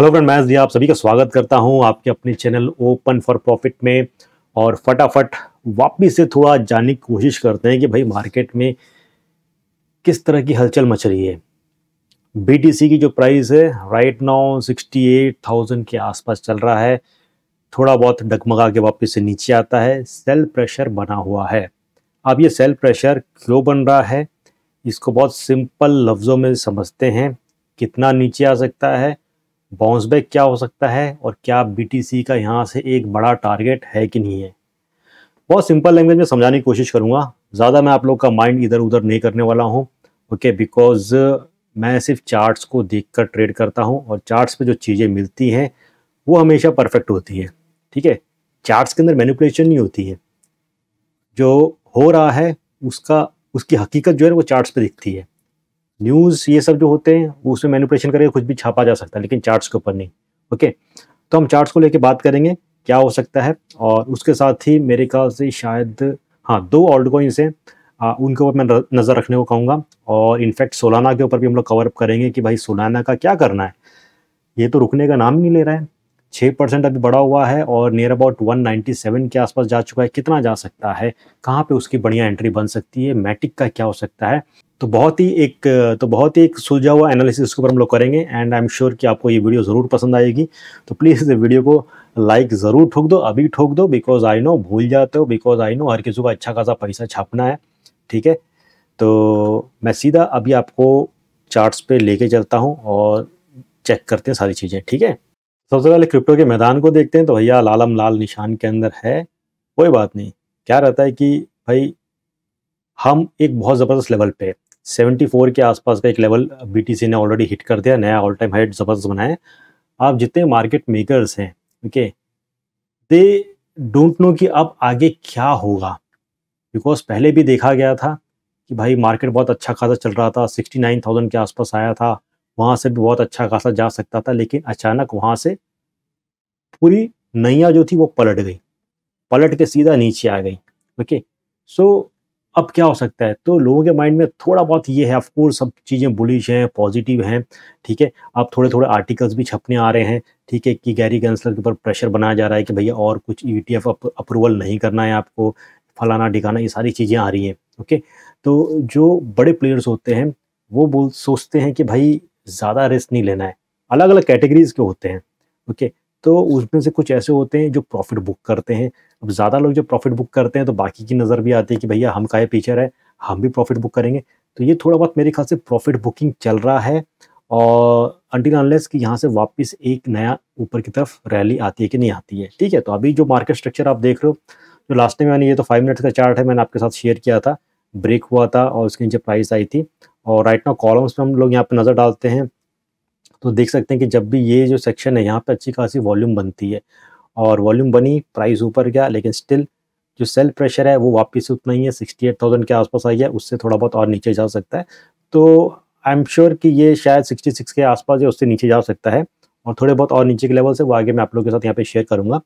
Hello friend मैं आप सभी का स्वागत करता हूं आपके अपने चैनल ओपन फॉर प्रॉफिट में और फटाफट वापिस से थोड़ा जानने की कोशिश करते हैं कि भाई मार्केट में किस तरह की हलचल मच रही है बीटीसी की जो प्राइस है राइट नाउ 68,000 के आसपास चल रहा है थोड़ा बहुत डगमगा के वापस से नीचे आता है सेल प्रेशर बना हुआ है अब ये सेल प्रेशर क्यों बन रहा है इसको बहुत सिंपल लफ्ज़ों में समझते हैं कितना नीचे आ सकता है बाउंस बैक क्या हो सकता है और क्या बीटीसी का यहाँ से एक बड़ा टारगेट है कि नहीं है बहुत सिंपल लैंग्वेज में समझाने की कोशिश करूँगा ज़्यादा मैं आप लोग का माइंड इधर उधर नहीं करने वाला हूँ ओके बिकॉज मैं सिर्फ चार्ट्स को देखकर ट्रेड करता हूँ और चार्ट्स पे जो चीज़ें मिलती हैं वो हमेशा परफेक्ट होती है ठीक है चार्ट्स के अंदर मैनिपुलेशन नहीं होती है जो हो रहा है उसका उसकी हकीकत जो है वो चार्ट्स पे दिखती है न्यूज़ ये सब जो होते हैं उसमें मैनिपुलेशन करके कुछ भी छापा जा सकता है लेकिन चार्ट्स के ऊपर नहीं ओके तो हम चार्ट्स को लेके बात करेंगे क्या हो सकता है और उसके साथ ही मेरे ख्याल से शायद हाँ दो ऑल्ड कॉइन्स हैं उनके ऊपर मैं नज़र रखने को कहूँगा और इनफैक्ट सोलाना के ऊपर भी हम लोग कवर अप करेंगे कि भाई सोलाना का क्या करना है ये तो रुकने का नाम नहीं ले रहा है छः परसेंट अभी बढ़ा हुआ है और नियर अबाउट 197 के आसपास जा चुका है कितना जा सकता है कहाँ पे उसकी बढ़िया एंट्री बन सकती है मैटिक का क्या हो सकता है तो बहुत ही एक तो बहुत ही एक सुलझा हुआ एनालिसिस के ऊपर हम लोग करेंगे एंड आई एम श्योर कि आपको ये वीडियो ज़रूर पसंद आएगी तो प्लीज़ वीडियो को लाइक ज़रूर ठोक दो अभी ठोक दो बिकॉज आई नो भूल जाते हो बिकॉज आई नो हर किसी को अच्छा खासा पैसा छापना है ठीक है तो मैं सीधा अभी आपको चार्ट्स पे लेके चलता हूँ और चेक करते हैं सारी चीज़ें ठीक है सबसे पहले क्रिप्टो के मैदान को देखते हैं तो भैया लालम लाल निशान के अंदर है कोई बात नहीं क्या रहता है कि भाई हम एक बहुत ज़बरदस्त लेवल पे 74 के आसपास का एक लेवल बीटीसी ने ऑलरेडी हिट कर दिया नया ऑल टाइम हाइट ज़बरदस्त बनाया आप जितने मार्केट मेकर्स हैं ओके दे डोंट नो कि अब आगे क्या होगा बिकॉज पहले भी देखा गया था कि भाई मार्केट बहुत अच्छा खासा चल रहा था 69,000 के आसपास आया था वहाँ से भी बहुत अच्छा खासा जा सकता था लेकिन अचानक वहाँ से पूरी नैया जो थी वो पलट गई पलट के सीधा नीचे आ गई ओके सो अब क्या हो सकता है तो लोगों के माइंड में थोड़ा बहुत ये है ऑफकोर्स सब चीज़ें बुलिश हैं पॉजिटिव हैं ठीक है अब थोड़े थोड़े आर्टिकल्स भी छपने आ रहे हैं ठीक है कि गैरी गैंसलर के ऊपर प्रेशर बनाया जा रहा है कि भैया और कुछ ई टी अप्रूवल नहीं करना है आपको फलाना ढिकाना ये सारी चीज़ें आ रही हैं ओके तो जो बड़े प्लेयर्स होते हैं वो बोल सोचते हैं कि भाई ज़्यादा रिस्क नहीं लेना है अलग अलग कैटेगरीज के होते हैं ओके तो उसमें से कुछ ऐसे होते हैं जो प्रॉफिट बुक करते हैं अब ज़्यादा लोग जब प्रॉफिट बुक करते हैं तो बाकी की नज़र भी आती है कि भैया हम का ये पीछे रहे हम भी प्रॉफिट बुक करेंगे तो ये थोड़ा बहुत मेरे ख्याल से प्रॉफिट बुकिंग चल रहा है और अंटिल अनलेस कि यहाँ से वापस एक नया ऊपर की तरफ रैली आती है कि नहीं आती है ठीक है तो अभी जो मार्केट स्ट्रक्चर आप देख रहे हो जो लास्ट में मैंने ये तो फाइव मिनट्स का चार्ट है मैंने आपके साथ शेयर किया था ब्रेक हुआ था और उसके नीचे प्राइस आई थी और राइट नाउ कॉलम्स पर हम लोग यहाँ पर नज़र डालते हैं तो देख सकते हैं कि जब भी ये जो सेक्शन है यहाँ पे अच्छी खासी वॉल्यूम बनती है और वॉल्यूम बनी प्राइस ऊपर गया लेकिन स्टिल जो सेल प्रेशर है वो वापस उतना ही है सिक्सटी एट थाउजेंड के आसपास आई है उससे थोड़ा बहुत और नीचे जा सकता है तो आई एम श्योर कि ये शायद सिक्सटी सिक्स के आसपास या उससे नीचे जा सकता है और थोड़े बहुत और नीचे के लेवल से वो आगे मैं आप लोगों के साथ यहाँ पे शेयर करूँगा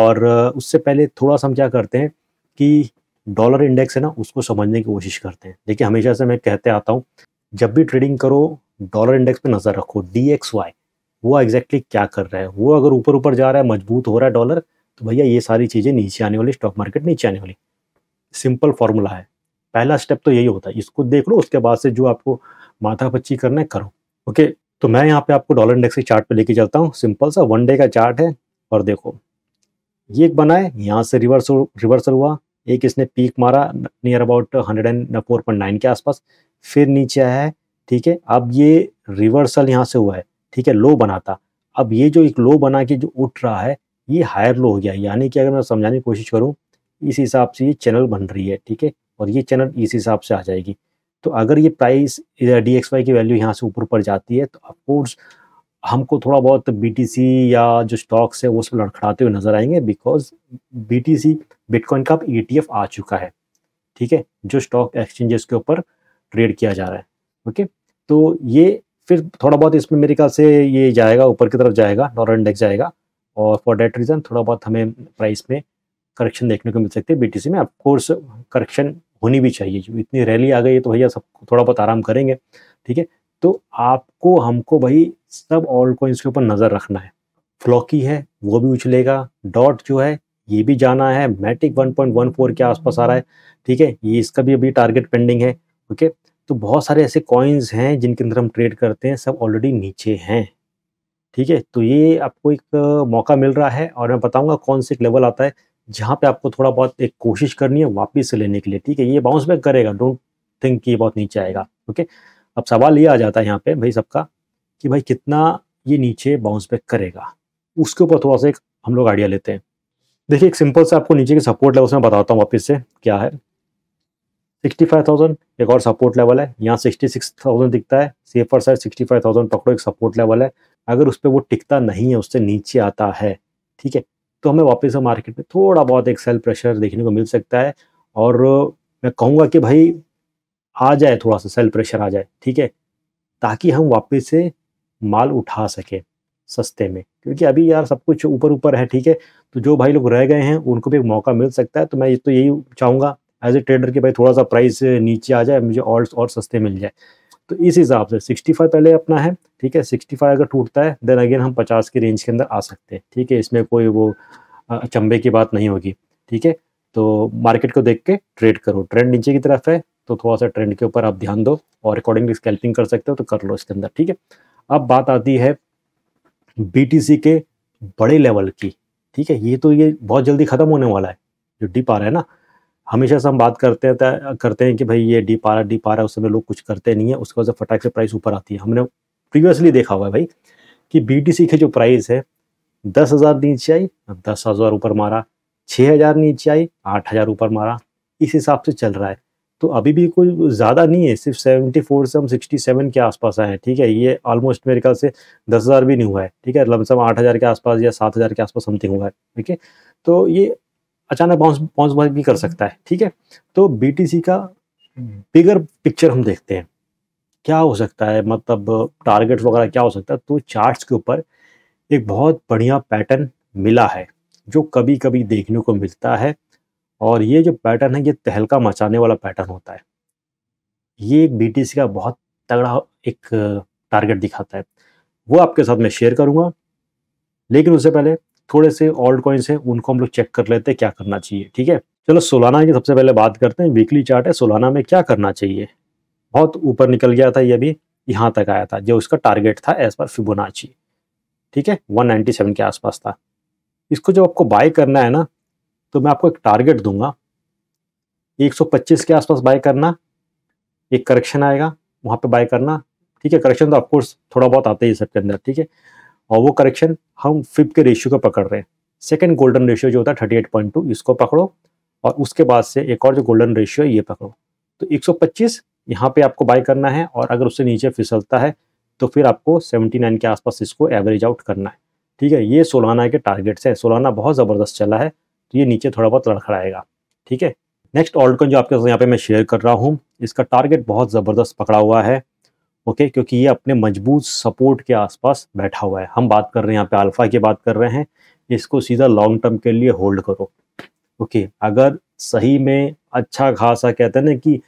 और उससे पहले थोड़ा सा हम क्या करते हैं कि डॉलर इंडेक्स है ना उसको समझने की कोशिश करते हैं देखिए हमेशा से मैं कहते आता हूँ जब भी ट्रेडिंग करो डॉलर इंडेक्स पे नज़र रखो डी एक्स वाई वो एग्जैक्टली क्या कर रहा है वो अगर ऊपर ऊपर जा रहा है मजबूत हो रहा है डॉलर तो भैया ये सारी चीज़ें नीचे आने वाली स्टॉक मार्केट नीचे आने वाली सिंपल फॉर्मूला है पहला स्टेप तो यही होता है इसको देख लो उसके बाद से जो आपको माथा पच्ची करना है करो ओके तो मैं यहाँ पे आपको डॉलर इंडेक्स के चार्ट पे लेके चलता हूँ सिंपल सा वन डे का चार्ट है और देखो ये एक बना है यहाँ से रिवर्स रिवर्सल हुआ एक इसने पीक मारा near about hundred and four point nine के आसपास फिर नीचे आया है ठीक है अब ये रिवर्सल यहाँ से हुआ है ठीक है लो बना था अब ये जो एक लो बना के जो उठ रहा है ये हायर लो हो गया यानी कि अगर मैं समझाने की कोशिश करूँ इस हिसाब से ये चैनल बन रही है ठीक है और ये चैनल इस हिसाब से आ जाएगी तो अगर ये प्राइस डी एक्स वाई की वैल्यू यहाँ से ऊपर ऊपर जाती है तो अफकोर्स हमको थोड़ा बहुत सी या जो स्टॉक्स है वो सब लड़खड़ाते हुए नजर आएंगे बिकॉज सी बिटकॉइन का अब एफ e आ चुका है ठीक है जो स्टॉक एक्सचेंजेस के ऊपर ट्रेड किया जा रहा है ओके okay? तो ये फिर थोड़ा बहुत इसमें मेरे ख्याल से ये जाएगा ऊपर की तरफ जाएगा डॉलर इंडेक्स जाएगा और फॉर डेट रीज़न थोड़ा बहुत हमें प्राइस में करेक्शन देखने को मिल सकती है बीटीसी में ऑफकोर्स करेक्शन होनी भी चाहिए इतनी रैली आ गई है तो भैया सब थोड़ा बहुत आराम करेंगे ठीक है तो आपको हमको भाई सब ऑल कॉइन्स के ऊपर नज़र रखना है फ्लॉकी है वो भी उछलेगा डॉट जो है ये भी जाना है मैटिक 1.14 के आसपास आ रहा है ठीक है ये इसका भी अभी टारगेट पेंडिंग है ओके okay? तो बहुत सारे ऐसे कॉइन्स हैं जिनके अंदर हम ट्रेड करते हैं सब ऑलरेडी नीचे हैं ठीक है तो ये आपको एक मौका मिल रहा है और मैं बताऊंगा कौन से एक लेवल आता है जहाँ पे आपको थोड़ा बहुत एक कोशिश करनी है वापस से लेने के लिए ठीक है ये बाउंस बैक करेगा डोंट थिंक कि ये बहुत नीचे आएगा ओके अब सवाल ये आ जाता है यहाँ पे भाई सबका कि भाई कितना ये नीचे बाउंस बैक करेगा उसके ऊपर थोड़ा सा एक हम लोग आइडिया लेते हैं देखिए एक सिंपल सा आपको नीचे के सपोर्ट लेवल्स में बताता हूँ वापस से क्या है 65,000 एक और सपोर्ट लेवल है यहाँ 66,000 दिखता है सेफर साइड 65,000 पकड़ो एक सपोर्ट लेवल है अगर उस पर वो टिकता नहीं है उससे नीचे आता है ठीक है तो हमें वापस मार्केट में थोड़ा बहुत एक सेल प्रेशर देखने को मिल सकता है और मैं कहूँगा कि भाई आ जाए थोड़ा सा सेल प्रेशर आ जाए ठीक है ताकि हम वापस से माल उठा सकें सस्ते में क्योंकि अभी यार सब कुछ ऊपर ऊपर है ठीक है तो जो भाई लोग रह गए हैं उनको भी एक मौका मिल सकता है तो मैं ये तो यही चाहूँगा एज ए ट्रेडर कि भाई थोड़ा सा प्राइस नीचे आ जाए मुझे और और सस्ते मिल जाए तो इस हिसाब से 65 पहले अपना है ठीक है 65 अगर टूटता है देन अगेन हम 50 के रेंज के अंदर आ सकते हैं ठीक है इसमें कोई वो चंबे की बात नहीं होगी ठीक है तो मार्केट को देख के ट्रेड करो ट्रेंड नीचे की तरफ है तो थोड़ा सा ट्रेंड के ऊपर आप ध्यान दो और अकॉर्डिंगली स्कैल्पिंग कर सकते हो तो कर लो इसके अंदर ठीक है अब बात आती है बी के बड़े लेवल की ठीक है ये तो ये बहुत जल्दी खत्म होने वाला है जो डिप आ रहा है ना हमेशा से हम बात करते हैं करते हैं कि भाई ये डीप आ रहा डीप आ रहा है उस समय लोग कुछ करते नहीं है उसके बाद फटाक से प्राइस ऊपर आती है हमने प्रीवियसली देखा हुआ है भाई कि बी के जो प्राइस है दस हज़ार नीचे आई दस हज़ार ऊपर मारा छः हज़ार नीचे आई आठ हज़ार ऊपर मारा इस हिसाब से चल रहा है तो अभी भी कोई ज़्यादा नहीं है सिर्फ सेवेंटी फोर से हम सिक्सटी सेवन के आसपास आए हैं ठीक है ये ऑलमोस्ट मेरे ख्याल से दस हज़ार भी नहीं हुआ है ठीक है लमसम मतलब आठ हज़ार के आसपास या सात हज़ार के आसपास समथिंग हुआ है ठीक है तो ये अचानक बाउंस बाउंस बैक भी कर हम्म। सकता है ठीक है तो बीटीसी का बिगर पिक्चर हम देखते हैं क्या हो सकता है मतलब टारगेट वगैरह क्या हो सकता है तो चार्ट्स के ऊपर एक बहुत बढ़िया पैटर्न मिला है जो कभी कभी देखने को मिलता है और ये जो पैटर्न है ये तहलका मचाने वाला पैटर्न होता है ये एक बीटीसी का बहुत तगड़ा एक टारगेट दिखाता है वो आपके साथ मैं शेयर करूँगा लेकिन उससे पहले थोड़े से ऑल्ड कॉइन्स हैं उनको हम लोग चेक कर लेते हैं क्या करना चाहिए ठीक है चलो सोलाना की सबसे पहले बात करते हैं वीकली चार्ट है सोलाना में क्या करना चाहिए बहुत ऊपर निकल गया था ये भी यहाँ तक आया था जो उसका टारगेट था एज पर फिबोनाची ठीक है 197 के आसपास था इसको जब आपको बाय करना है ना तो मैं आपको एक टारगेट दूंगा 125 के आसपास बाय करना एक करेक्शन आएगा वहाँ पे बाय करना ठीक है करेक्शन तो ऑफकोर्स थोड़ा बहुत आता ही सबके अंदर ठीक है और वो करेक्शन हम फिप के रेशियो को पकड़ रहे हैं सेकेंड गोल्डन रेशियो जो होता है थर्टी एट पॉइंट टू इसको पकड़ो और उसके बाद से एक और जो गोल्डन रेशियो है ये पकड़ो तो एक सौ पच्चीस यहाँ पे आपको बाय करना है और अगर उससे नीचे फिसलता है तो फिर आपको सेवेंटी नाइन के आसपास इसको एवरेज आउट करना है ठीक है ये सोलाना के टारगेट्स हैं सोलाना बहुत ज़बरदस्त चला है तो ये नीचे थोड़ा बहुत लड़खड़ाएगा ठीक है नेक्स्ट ऑल्टकॉइन जो आपके साथ यहाँ पे मैं शेयर कर रहा हूँ इसका टारगेट बहुत ज़बरदस्त पकड़ा हुआ है ओके क्योंकि ये अपने मजबूत सपोर्ट के आसपास बैठा हुआ है हम बात कर रहे हैं यहाँ पे अल्फा की बात कर रहे हैं इसको सीधा लॉन्ग टर्म के लिए होल्ड करो ओके अगर सही में अच्छा खासा कहते हैं ना कि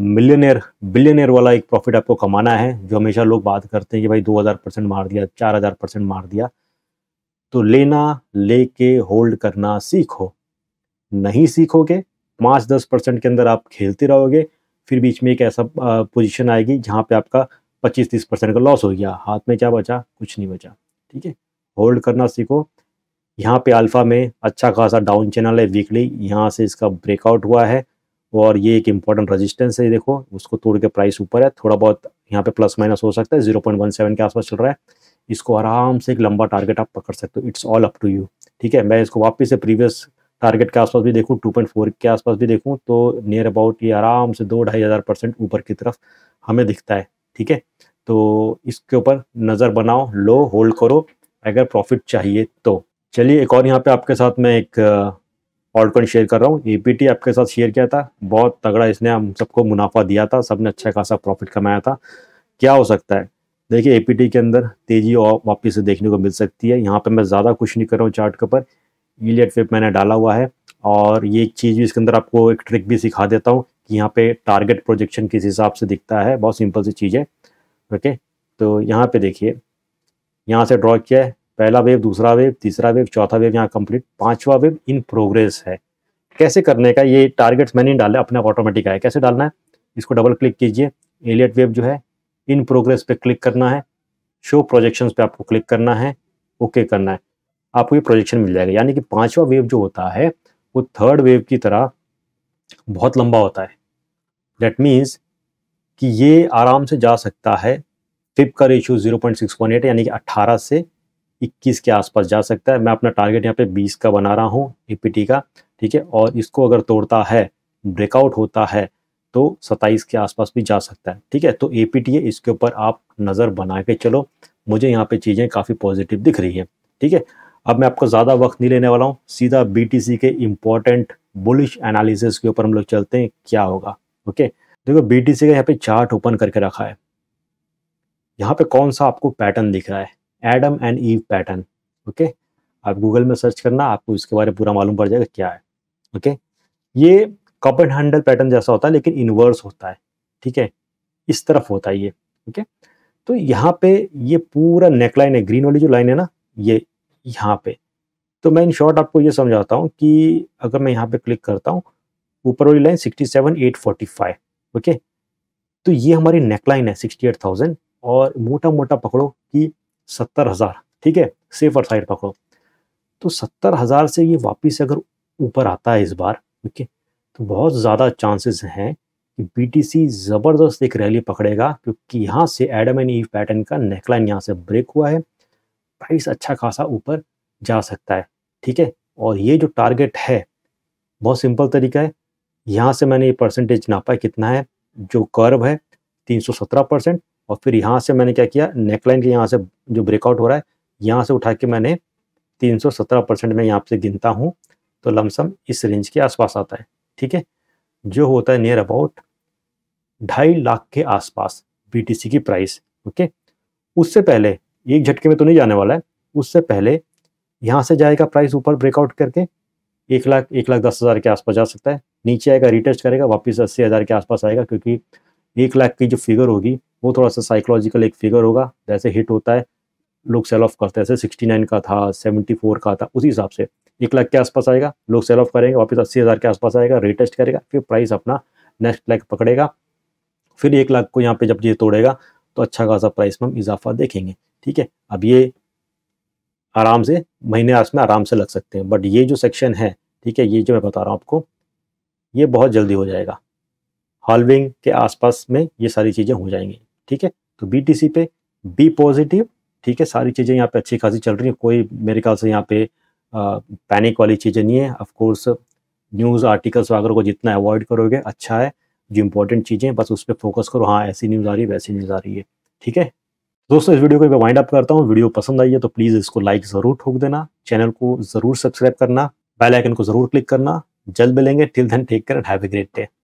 मिलियनर बिलियनर वाला एक प्रॉफिट आपको कमाना है जो हमेशा लोग बात करते हैं कि भाई 2000 परसेंट मार दिया 4000 परसेंट मार दिया तो लेना लेके होल्ड करना सीखो नहीं सीखोगे पाँच दस परसेंट के अंदर आप खेलते रहोगे फिर बीच में एक ऐसा पोजिशन आएगी जहाँ पे आपका पच्चीस तीस परसेंट का लॉस हो गया हाथ में क्या बचा कुछ नहीं बचा ठीक है होल्ड करना सीखो यहाँ पे अल्फ़ा में अच्छा खासा डाउन चैनल है वीकली यहाँ से इसका ब्रेकआउट हुआ है और ये एक इम्पॉर्टेंट रेजिस्टेंस है देखो उसको तोड़ के प्राइस ऊपर है थोड़ा बहुत यहाँ पे प्लस माइनस हो सकता है जीरो पॉइंट वन सेवन के आसपास चल रहा है इसको आराम से एक लंबा टारगेट आप पकड़ सकते हो it's all up to you ठीक है मैं इसको वापस से प्रीवियस टारगेट के आसपास भी देखूँ फोर के आसपास भी देखूँ तो नियर अबाउट ये आराम से दो ढाई हज़ार परसेंट ऊपर की तरफ हमें दिखता है ठीक है तो इसके ऊपर नज़र बनाओ लो होल्ड करो अगर प्रॉफिट चाहिए तो चलिए एक और यहाँ पे आपके साथ मैं एक ऑल्ट कॉइन शेयर कर रहा हूँ ए आपके साथ शेयर किया था बहुत तगड़ा इसने हम सबको मुनाफा दिया था सबने अच्छा खासा प्रॉफिट कमाया था क्या हो सकता है देखिए ए के अंदर तेजी और वापिस देखने को मिल सकती है यहाँ पे मैं ज़्यादा कुछ नहीं कर रहा हूँ चार्ट के ऊपर इलियट वेब मैंने डाला हुआ है और ये एक चीज़ भी इसके अंदर आपको एक ट्रिक भी सिखा देता हूँ कि यहाँ पे टारगेट प्रोजेक्शन किस हिसाब से दिखता है बहुत सिंपल सी चीज़ है ओके तो यहाँ पे देखिए यहाँ से ड्रॉ किया है पहला वेव दूसरा वेव तीसरा वेव चौथा वेव यहाँ कंप्लीट पांचवा वेव इन प्रोग्रेस है कैसे करने का ये टारगेट्स मैंने डाले अपने ऑटोमेटिक आए कैसे डालना है इसको डबल क्लिक कीजिए एलियट वेव जो है इन प्रोग्रेस पे क्लिक करना है शो प्रोजेक्शंस पे आपको क्लिक करना है ओके करना है आपको ये प्रोजेक्शन मिल जाएगा यानी कि पांचवा वेव जो होता है वो थर्ड वेव की तरह बहुत लंबा होता है डेट मीन्स कि ये आराम से जा सकता है फिप का रेशियो 0.618 यानी कि 18 से 21 के आसपास जा सकता है मैं अपना टारगेट यहाँ पे 20 का बना रहा हूँ ईपीटी का ठीक है और इसको अगर तोड़ता है ब्रेकआउट होता है तो 27 के आसपास भी जा सकता है ठीक है तो ए है इसके ऊपर आप नज़र बना के चलो मुझे यहाँ पे चीज़ें काफ़ी पॉजिटिव दिख रही है ठीक है अब मैं आपको ज़्यादा वक्त नहीं लेने वाला हूँ सीधा बी के इम्पोर्टेंट बुलिश एनालिसिस के ऊपर हम लोग चलते हैं क्या होगा ओके देखो बी का यहाँ पे चार्ट ओपन करके रखा है यहाँ पे कौन सा आपको पैटर्न दिख रहा है Adam and Eve pattern okay आप गूगल में सर्च करना आपको इसके बारे में पूरा मालूम पड़ जाएगा क्या है ओके ये कप एंड हैंडल पैटर्न जैसा होता है लेकिन इन्वर्स होता है ठीक है इस तरफ होता है ये ओके तो यहाँ पे ये पूरा नेकलाइन है ग्रीन वाली जो लाइन है ना ये यहाँ पे तो मैं इन शॉर्ट आपको ये समझाता हूँ कि अगर मैं यहाँ पे क्लिक करता हूँ ऊपर वाली line sixty seven eight forty five okay तो ये हमारी नेकलाइन है सिक्सटी एट थाउजेंड और मोटा मोटा पकड़ो कि सत्तर हज़ार ठीक है सेफर साइड पकड़ो तो सत्तर हज़ार से ये वापस अगर ऊपर आता है इस बार ओके तो बहुत ज़्यादा चांसेस हैं कि सी ज़बरदस्त एक रैली पकड़ेगा क्योंकि यहाँ से एडम एंड ईव पैटर्न का नेकलाइन यहाँ से ब्रेक हुआ है प्राइस अच्छा खासा ऊपर जा सकता है ठीक है और ये जो टारगेट है बहुत सिंपल तरीका है यहाँ से मैंने ये परसेंटेज नापा कितना है जो कर्व है 317 परसेंट और फिर यहाँ से मैंने क्या किया नेकलाइन के यहाँ से जो ब्रेकआउट हो रहा है यहाँ से उठा के मैंने 317 परसेंट में यहाँ से गिनता हूँ तो लमसम इस रेंज के आसपास आता है ठीक है जो होता है नियर अबाउट ढाई लाख के आसपास बी की प्राइस ओके उससे पहले एक झटके में तो नहीं जाने वाला है उससे पहले यहाँ से जाएगा प्राइस ऊपर ब्रेकआउट करके एक लाख एक लाख दस हज़ार के आसपास जा सकता है नीचे आएगा रिटेस्ट करेगा वापस अस्सी हज़ार के आसपास आएगा क्योंकि एक लाख की जो फिगर होगी वो थोड़ा सा साइकोलॉजिकल एक फिगर होगा जैसे हिट होता है लोग सेल ऑफ करते हैं जैसे सिक्सटी नाइन का था सेवेंटी फोर का था उसी हिसाब से एक लाख के आसपास आएगा लोग सेल ऑफ करेंगे वापस अस्सी हज़ार के आसपास आएगा रिटेस्ट करेगा फिर प्राइस अपना नेक्स्ट लैक पकड़ेगा फिर एक लाख को यहाँ पर जब ये तोड़ेगा तो अच्छा खासा प्राइस में हम इजाफा देखेंगे ठीक है अब ये आराम से महीने आस में आराम से लग सकते हैं बट ये जो सेक्शन है ठीक है ये जो मैं बता रहा हूँ आपको ये बहुत जल्दी हो जाएगा हॉलविंग के आसपास में ये सारी चीज़ें हो जाएंगी ठीक है तो बी पे बी पॉजिटिव ठीक है सारी चीज़ें यहाँ पे अच्छी खासी चल रही हैं कोई मेरे ख्याल से यहाँ पे पैनिक वाली चीज़ें नहीं है ऑफकोर्स न्यूज़ आर्टिकल्स वगैरह को जितना अवॉइड करोगे अच्छा है जो इंपॉर्टेंट चीज़ें बस उस पर फोकस करो हाँ ऐसी न्यूज़ आ रही है वैसी न्यूज़ आ रही है ठीक है दोस्तों इस वीडियो को मैं वाइंड अप करता हूँ वीडियो पसंद आई है तो प्लीज़ इसको लाइक ज़रूर ठोक देना चैनल को ज़रूर सब्सक्राइब करना बेल आइकन को ज़रूर क्लिक करना जल्द मिलेंगे till then take care have a great day